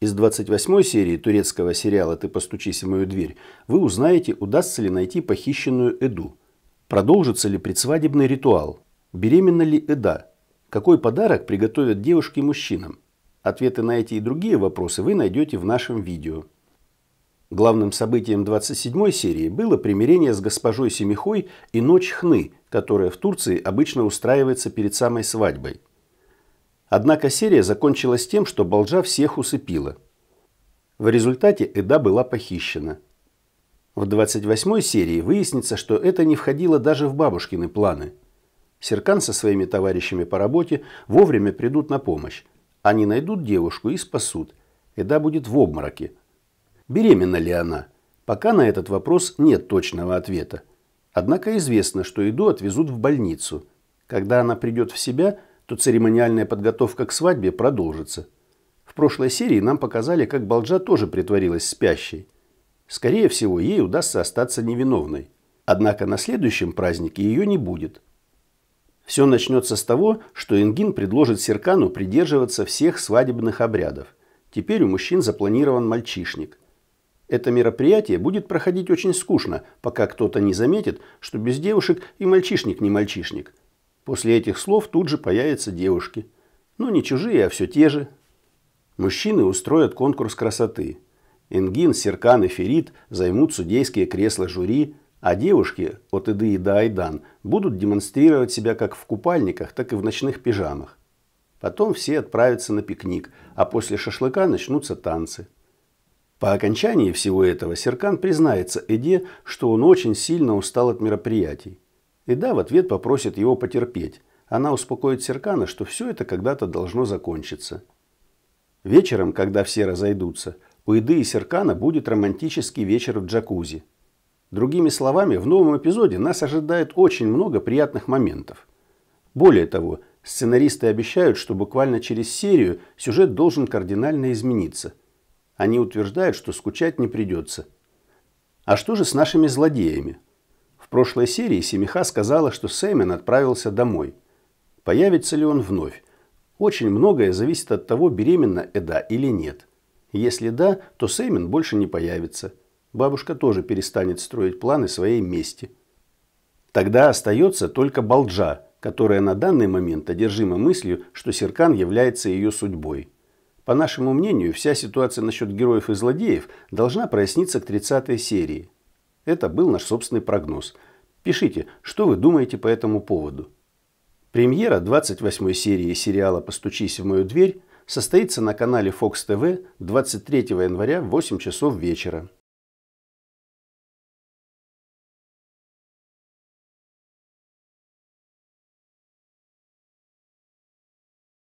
Из 28 серии турецкого сериала «Ты постучись в мою дверь» вы узнаете, удастся ли найти похищенную Эду, продолжится ли предсвадебный ритуал, беременна ли Эда, какой подарок приготовят девушки мужчинам. Ответы на эти и другие вопросы вы найдете в нашем видео. Главным событием 27 серии было примирение с госпожой Семихой и ночь Хны, которая в Турции обычно устраивается перед самой свадьбой. Однако серия закончилась тем, что Болжа всех усыпила. В результате Эда была похищена. В 28 серии выяснится, что это не входило даже в бабушкины планы. Серкан со своими товарищами по работе вовремя придут на помощь. Они найдут девушку и спасут. Эда будет в обмороке. Беременна ли она? Пока на этот вопрос нет точного ответа. Однако известно, что Эду отвезут в больницу. Когда она придет в себя – то церемониальная подготовка к свадьбе продолжится. В прошлой серии нам показали, как Балджа тоже притворилась спящей. Скорее всего, ей удастся остаться невиновной. Однако на следующем празднике ее не будет. Все начнется с того, что Ингин предложит Серкану придерживаться всех свадебных обрядов. Теперь у мужчин запланирован мальчишник. Это мероприятие будет проходить очень скучно, пока кто-то не заметит, что без девушек и мальчишник не мальчишник – После этих слов тут же появятся девушки. Ну, не чужие, а все те же. Мужчины устроят конкурс красоты. Энгин, Серкан и Ферит займут судейские кресла жюри, а девушки от Иды до Айдан будут демонстрировать себя как в купальниках, так и в ночных пижамах. Потом все отправятся на пикник, а после шашлыка начнутся танцы. По окончании всего этого Серкан признается Эде, что он очень сильно устал от мероприятий. Ида в ответ попросит его потерпеть. Она успокоит Серкана, что все это когда-то должно закончиться. Вечером, когда все разойдутся, у Иды и Серкана будет романтический вечер в джакузи. Другими словами, в новом эпизоде нас ожидает очень много приятных моментов. Более того, сценаристы обещают, что буквально через серию сюжет должен кардинально измениться. Они утверждают, что скучать не придется. А что же с нашими злодеями? В прошлой серии Семиха сказала, что Сэмин отправился домой. Появится ли он вновь? Очень многое зависит от того, беременна Эда или нет. Если да, то Сэмин больше не появится. Бабушка тоже перестанет строить планы своей мести. Тогда остается только Балджа, которая на данный момент одержима мыслью, что Серкан является ее судьбой. По нашему мнению, вся ситуация насчет героев и злодеев должна проясниться к 30 серии. Это был наш собственный прогноз. Пишите, что вы думаете по этому поводу. Премьера 28 серии сериала «Постучись в мою дверь» состоится на канале Fox TV 23 января в 8 часов вечера.